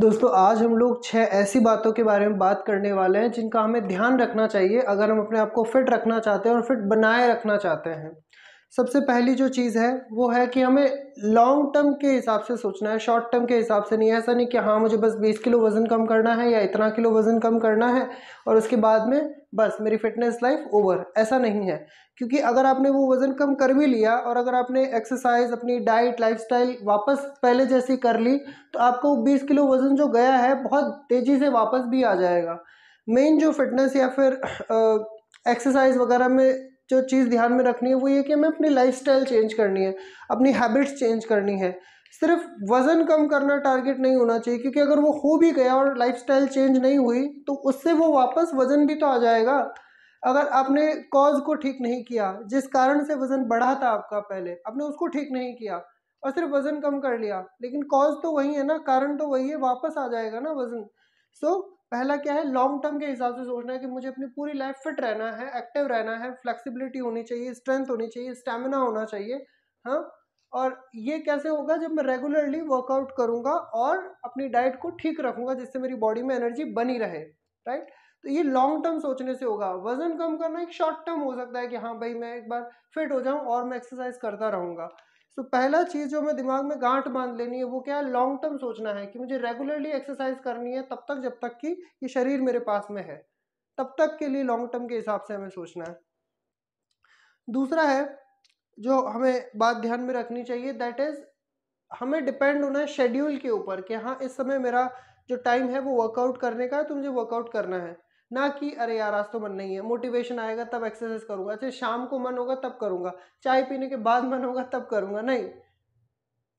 दोस्तों आज हम लोग छः ऐसी बातों के बारे में बात करने वाले हैं जिनका हमें ध्यान रखना चाहिए अगर हम अपने आप को फिट रखना चाहते हैं और फिट बनाए रखना चाहते हैं सबसे पहली जो चीज़ है वो है कि हमें लॉन्ग टर्म के हिसाब से सोचना है शॉर्ट टर्म के हिसाब से नहीं ऐसा नहीं कि हाँ मुझे बस 20 किलो वज़न कम करना है या इतना किलो वज़न कम करना है और उसके बाद में बस मेरी फिटनेस लाइफ ओवर ऐसा नहीं है क्योंकि अगर आपने वो वज़न कम कर भी लिया और अगर आपने एक्सरसाइज अपनी डाइट लाइफस्टाइल वापस पहले जैसी कर ली तो आपको 20 किलो वज़न जो गया है बहुत तेज़ी से वापस भी आ जाएगा मेन जो फिटनेस या फिर एक्सरसाइज वगैरह में जो चीज़ ध्यान में रखनी है वो ये कि हमें अपनी लाइफ चेंज करनी है अपनी हैबिट्स चेंज करनी है सिर्फ वज़न कम करना टारगेट नहीं होना चाहिए क्योंकि अगर वो हो भी गया और लाइफस्टाइल चेंज नहीं हुई तो उससे वो वापस वज़न भी तो आ जाएगा अगर आपने कॉज को ठीक नहीं किया जिस कारण से वज़न बढ़ा था आपका पहले आपने उसको ठीक नहीं किया और सिर्फ वज़न कम कर लिया लेकिन कॉज तो वही है ना कारण तो वही है वापस आ जाएगा ना वज़न सो so, पहला क्या है लॉन्ग टर्म के हिसाब से सोचना है कि मुझे अपनी पूरी लाइफ फिट रहना है एक्टिव रहना है फ्लेक्सिबिलिटी होनी चाहिए स्ट्रेंथ होनी चाहिए स्टेमिना होना चाहिए हाँ और ये कैसे होगा जब मैं रेगुलरली वर्कआउट करूंगा और अपनी डाइट को ठीक रखूंगा जिससे मेरी बॉडी में एनर्जी बनी रहे राइट तो ये लॉन्ग टर्म सोचने से होगा वजन कम करना एक शॉर्ट टर्म हो सकता है कि हाँ भाई मैं एक बार फिट हो जाऊँ और मैं एक्सरसाइज करता रहूँगा तो पहला चीज़ जो मैं दिमाग में गांठ बांध लेनी है वो क्या है लॉन्ग टर्म सोचना है कि मुझे रेगुलरली एक्सरसाइज करनी है तब तक जब तक कि ये शरीर मेरे पास में है तब तक के लिए लॉन्ग टर्म के हिसाब से हमें सोचना है दूसरा है जो हमें बात ध्यान में रखनी चाहिए दैट इज़ हमें डिपेंड होना है शेड्यूल के ऊपर कि हाँ इस समय मेरा जो टाइम है वो वर्कआउट करने का है तो मुझे वर्कआउट करना है ना कि अरे यार आज तो मन नहीं है मोटिवेशन आएगा तब एक्सरसाइज करूंगा अच्छा शाम को मन होगा तब करूंगा चाय पीने के बाद मन होगा तब करूँगा नहीं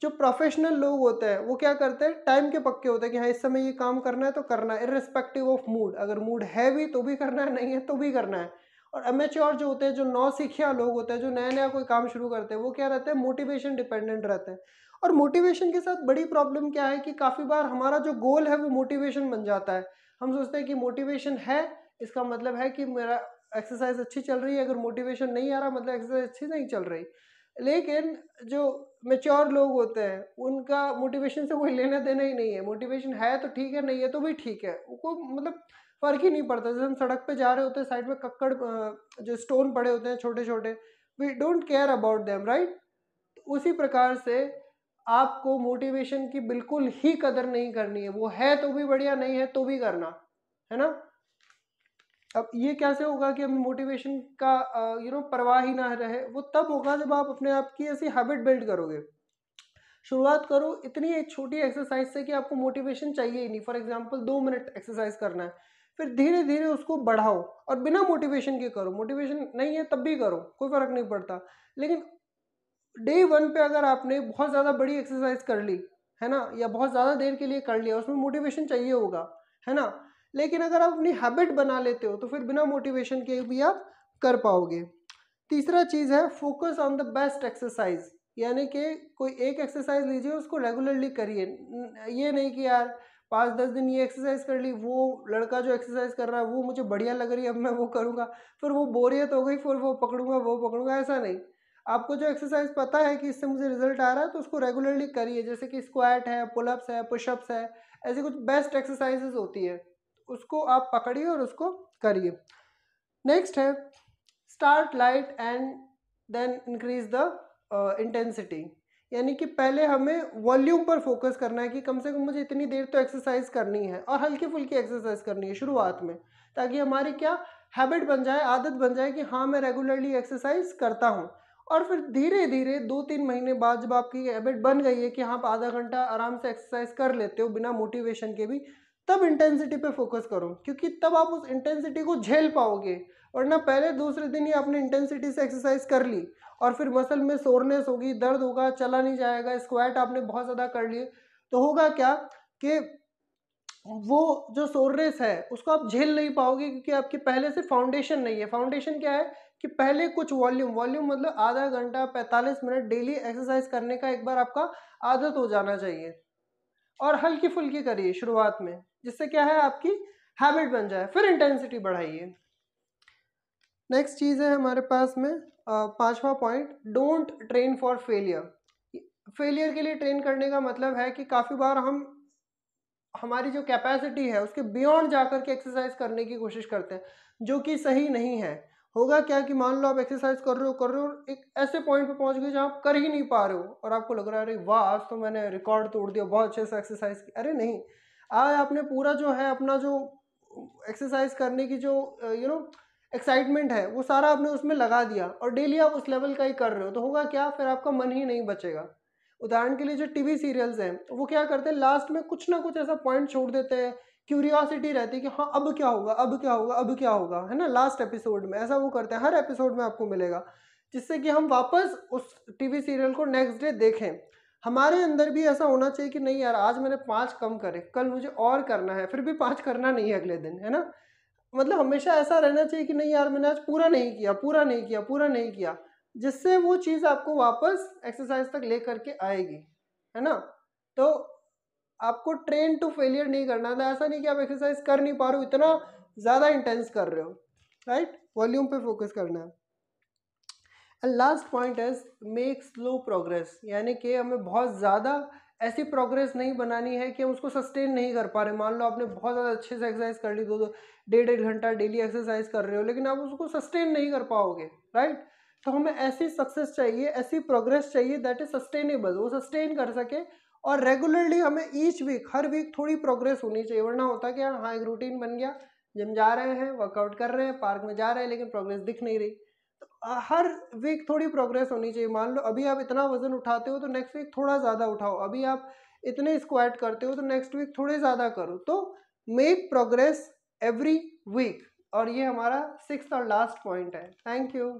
जो प्रोफेशनल लोग होते हैं वो क्या करते हैं टाइम के पक्के होते हैं कि हाँ इस समय ये काम करना है तो करना है इरेस्पेक्टिव ऑफ मूड अगर मूड है भी तो भी करना है नहीं है तो भी करना है और अमेच्योर जो होते हैं जो नौ सीखिया लोग होते हैं जो नया नया कोई काम शुरू करते हैं वो क्या रहते हैं मोटिवेशन डिपेंडेंट रहते हैं और मोटिवेशन के साथ बड़ी प्रॉब्लम क्या है कि काफ़ी बार हमारा जो गोल है वो मोटिवेशन बन जाता है हम सोचते हैं कि मोटिवेशन है इसका मतलब है कि मेरा एक्सरसाइज अच्छी चल रही है अगर मोटिवेशन नहीं आ रहा मतलब एक्सरसाइज अच्छी नहीं चल रही लेकिन जो मेच्योर लोग होते हैं उनका मोटिवेशन से कोई लेना देना ही नहीं है मोटिवेशन है तो ठीक है नहीं है तो भी ठीक है उनको मतलब फ़र्क ही नहीं पड़ता जैसे हम सड़क पे जा रहे होते हैं साइड में कक्कड़ जो स्टोन पड़े होते हैं छोटे छोटे we don't care about them right उसी प्रकार से आपको मोटिवेशन की बिल्कुल ही कदर नहीं करनी है वो है तो भी बढ़िया नहीं है तो भी करना है ना अब ये कैसे होगा कि हमें मोटिवेशन का यू नो परवाह ही ना रहे वो तब होगा जब आप अपने आप की ऐसी हैबिट बिल्ड करोगे शुरुआत करो इतनी एक छोटी एक्सरसाइज से कि आपको मोटिवेशन चाहिए ही नहीं फॉर एग्जाम्पल दो मिनट एक्सरसाइज करना है फिर धीरे धीरे उसको बढ़ाओ और बिना मोटिवेशन के करो मोटिवेशन नहीं है तब भी करो कोई फ़र्क नहीं पड़ता लेकिन डे वन पे अगर आपने बहुत ज़्यादा बड़ी एक्सरसाइज कर ली है ना या बहुत ज़्यादा देर के लिए कर लिया उसमें मोटिवेशन चाहिए होगा है ना लेकिन अगर आप अपनी हैबिट बना लेते हो तो फिर बिना मोटिवेशन के भी आप कर पाओगे तीसरा चीज़ है focus on the best exercise यानी कि कोई एक एक्सरसाइज लीजिए उसको रेगुलरली करिए ये नहीं कि यार पाँच दस दिन ये एक्सरसाइज कर ली वो लड़का जो एक्सरसाइज कर रहा है वो मुझे बढ़िया लग रही है अब मैं वो करूँगा फिर वो बोरियत हो गई फिर वो पकड़ूंगा वो पकड़ूंगा ऐसा नहीं आपको जो एक्सरसाइज पता है कि इससे मुझे रिजल्ट आ रहा है तो उसको रेगुलरली करिए जैसे कि स्क्वाट है पुलअप्स है पुशअप्स है ऐसी कुछ बेस्ट एक्सरसाइजेज होती है उसको आप पकड़िए और उसको करिए नेक्स्ट है start light and then increase the intensity यानी कि पहले हमें वॉल्यूम पर फोकस करना है कि कम से कम मुझे इतनी देर तो एक्सरसाइज करनी है और हल्की फुल्की एक्सरसाइज करनी है शुरुआत में ताकि हमारी क्या हैबिट बन जाए आदत बन जाए कि हाँ मैं रेगुलरली एक्सरसाइज करता हूँ और फिर धीरे धीरे दो तीन महीने बाद जब आपकी हैबिट बन गई है कि हाँ, आप आधा घंटा आराम से एक्सरसाइज कर लेते हो बिना मोटिवेशन के भी तब इंटेंसिटी पे फोकस करो क्योंकि तब आप उस इंटेंसिटी को झेल पाओगे और ना पहले दूसरे दिन ही आपने इंटेंसिटी से एक्सरसाइज कर ली और फिर मसल में सोरनेस होगी दर्द होगा चला नहीं जाएगा स्क्वाट आपने बहुत ज़्यादा कर लिए तो होगा क्या कि वो जो सोरनेस है उसको आप झेल नहीं पाओगे क्योंकि आपके पहले से फाउंडेशन नहीं है फाउंडेशन क्या है कि पहले कुछ वॉल्यूम वॉल्यूम मतलब आधा घंटा 45 मिनट डेली एक्सरसाइज करने का एक बार आपका आदत हो जाना चाहिए और हल्की फुल्की करिए शुरुआत में जिससे क्या है आपकी हैबिट बन जाए फिर इंटेंसिटी बढ़ाइए नेक्स्ट चीज़ है हमारे पास में पांचवा point don't train for failure failure के लिए ट्रेन करने का मतलब है कि काफ़ी बार हम हमारी जो कैपेसिटी है उसके बियॉन्ड जाकर के एक्सरसाइज करने की कोशिश करते हैं जो कि सही नहीं है होगा क्या कि मान लो आप एक्सरसाइज कर रहे हो कर रहे हो और एक ऐसे पॉइंट पे पहुंच गए जहाँ आप कर ही नहीं पा रहे हो और आपको लग रहा है अरे वाह आज तो मैंने रिकॉर्ड तोड़ दिया बहुत अच्छे से एक्सरसाइज की अरे नहीं आज आपने पूरा जो है अपना जो एक्सरसाइज करने की जो यू नो एक्साइटमेंट है वो सारा आपने उसमें लगा दिया और डेली आप उस लेवल का ही कर रहे हो तो होगा क्या फिर आपका मन ही नहीं बचेगा उदाहरण के लिए जो टीवी सीरियल्स हैं वो क्या करते हैं लास्ट में कुछ ना कुछ ऐसा पॉइंट छोड़ देते हैं क्यूरियोसिटी रहती है कि हाँ अब क्या होगा अब क्या होगा अब क्या होगा है ना लास्ट एपिसोड में ऐसा वो करते हैं हर एपिसोड में आपको मिलेगा जिससे कि हम वापस उस टीवी सीरियल को नेक्स्ट डे देखें हमारे अंदर भी ऐसा होना चाहिए कि नहीं यार आज मैंने पाँच कम करे कल मुझे और करना है फिर भी पाँच करना नहीं है अगले दिन है ना मतलब हमेशा ऐसा रहना चाहिए कि नहीं यार मैंने आज पूरा नहीं किया पूरा नहीं किया पूरा नहीं किया जिससे वो चीज़ आपको वापस एक्सरसाइज तक ले करके आएगी है ना तो आपको ट्रेन टू फेलियर नहीं करना था ऐसा नहीं कि आप एक्सरसाइज कर नहीं पा रहे हो इतना ज़्यादा इंटेंस कर रहे हो राइट वॉल्यूम पे फोकस करना है and last point is make slow progress यानी कि हमें बहुत ज़्यादा ऐसी प्रोग्रेस नहीं बनानी है कि हम उसको सस्टेन नहीं कर पा रहे मान लो आपने बहुत ज़्यादा अच्छे से एक्सरसाइज कर ली दो दो डेढ़ डेढ़ घंटा डेली एक्सरसाइज कर रहे हो लेकिन आप उसको सस्टेन नहीं कर पाओगे राइट तो हमें ऐसी सक्सेस चाहिए ऐसी प्रोग्रेस चाहिए दैट इज सस्टेनेबल वो सस्टेन कर सके और रेगुलरली हमें ईच वीक हर वीक थोड़ी प्रोग्रेस होनी चाहिए वरना होता क्या हाँ एक रूटीन बन गया जिम जा रहे हैं वर्कआउट कर रहे हैं पार्क में जा रहे हैं लेकिन प्रोग्रेस दिख नहीं रही तो हर वीक थोड़ी प्रोग्रेस होनी चाहिए मान लो अभी आप इतना वजन उठाते हो तो नेक्स्ट वीक थोड़ा ज़्यादा उठाओ अभी आप इतने स्क्वाट करते हो तो नेक्स्ट वीक थोड़े ज़्यादा करो तो मेक प्रोग्रेस एवरी वीक और ये हमारा सिक्स और लास्ट पॉइंट है थैंक यू